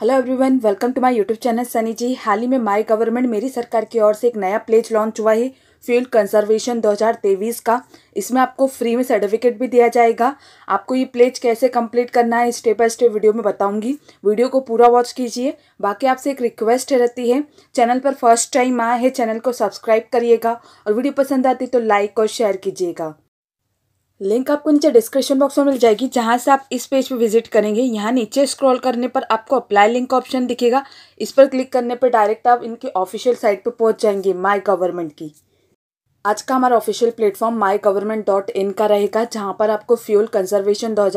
hello everyone welcome to my YouTube channel Sunny ji हाल ही में माई गवर्नमेंट मेरी सरकार की ओर से एक नया प्लेज लॉन्च हुआ है फ्यूल कंजर्वेशन 2023 का इसमें आपको फ्री में सर्टिफिकेट भी दिया जाएगा आपको ये प्लेज कैसे कंप्लीट करना है स्टेप बाय स्टेप वीडियो में बताऊंगी वीडियो को पूरा वॉच कीजिए बाकी आपसे एक रिक्वेस्ट रहती है चैनल पर फर्स्ट टाइम आए हैं चैनल को सब्सक्राइब करिएगा और वीडियो पसंद आती तो लाइक और शेयर कीजिएगा लिंक आपको नीचे डिस्क्रिप्शन बॉक्स में मिल जाएगी जहाँ से आप इस पेज पे विजिट करेंगे यहाँ नीचे स्क्रॉल करने पर आपको अप्लाई लिंक का ऑप्शन दिखेगा इस पर क्लिक करने पर डायरेक्ट आप इनकी ऑफिशियल साइट पे पहुँच जाएंगे माई गवर्नमेंट की आज का हमारा official platform my government dot in का रहेगा जहाँ पर आपको फ्यूल कंजर्वेशन दो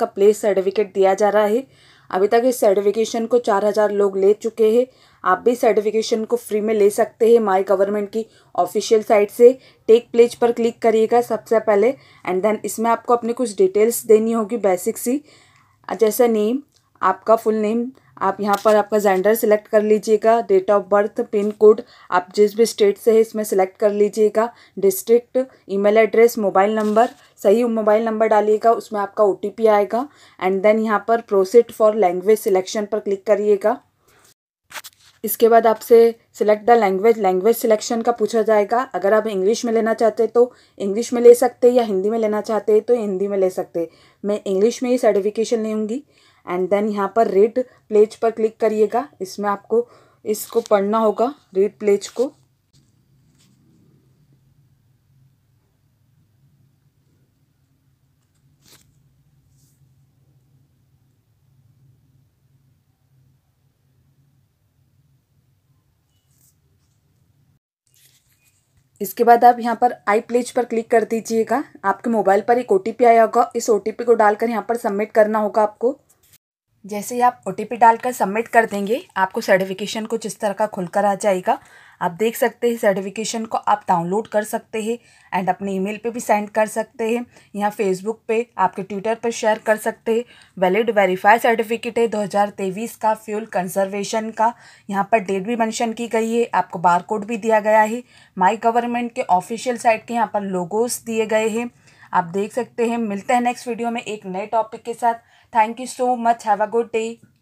का प्लेस सर्टिफिकेट दिया जा रहा है अभी तक इस सर्टिफिकेशन को चार लोग ले चुके हैं आप भी सर्टिफिकेशन को फ्री में ले सकते हैं माई गवर्नमेंट की ऑफिशियल साइट से टेक प्लेज पर क्लिक करिएगा सबसे पहले एंड देन इसमें आपको अपने कुछ डिटेल्स देनी होगी बेसिक सी जैसा नेम आपका फुल नेम आप यहाँ पर आपका जेंडर सिलेक्ट कर लीजिएगा date of birth pin code आप जिस भी स्टेट से है इसमें सिलेक्ट कर लीजिएगा district email address mobile number सही मोबाइल नंबर डालिएगा उसमें आपका ओ आएगा एंड देन यहाँ पर प्रोसेड फॉर लैंग्वेज सिलेक्शन पर क्लिक करिएगा इसके बाद आपसे select the language language selection का पूछा जाएगा अगर आप इंग्लिश में लेना चाहते हैं तो इंग्लिश में ले सकते या हिंदी में लेना चाहते हैं तो हिंदी में ले सकते मैं इंग्लिश में ही सर्टिफिकेशन लेंगी एंड देन यहाँ पर रेड प्लेज पर क्लिक करिएगा इसमें आपको इसको पढ़ना होगा रेड प्लेज को इसके बाद आप यहाँ पर आई प्लेज पर क्लिक कर दीजिएगा आपके मोबाइल पर एक ओ आया होगा इस ओ को डालकर यहाँ पर सबमिट करना होगा आपको जैसे ही आप ओ डालकर सबमिट कर देंगे आपको सर्टिफिकेशन कुछ इस तरह का खुलकर आ जाएगा आप देख सकते हैं सर्टिफिकेशन को आप डाउनलोड कर सकते हैं एंड अपने ईमेल पे भी सेंड कर सकते हैं यहाँ फेसबुक पे आपके ट्विटर पर शेयर कर सकते हैं वैलिड वेरीफाई सर्टिफिकेट है 2023 का फ्यूल कंजर्वेशन का यहाँ पर डेट भी मैंशन की गई है आपको कोड भी दिया गया है माई गवर्नमेंट के ऑफिशियल साइट के यहाँ पर लोगोस दिए गए हैं आप देख सकते हैं मिलते हैं नेक्स्ट वीडियो में एक नए टॉपिक के साथ thank you so much have a good day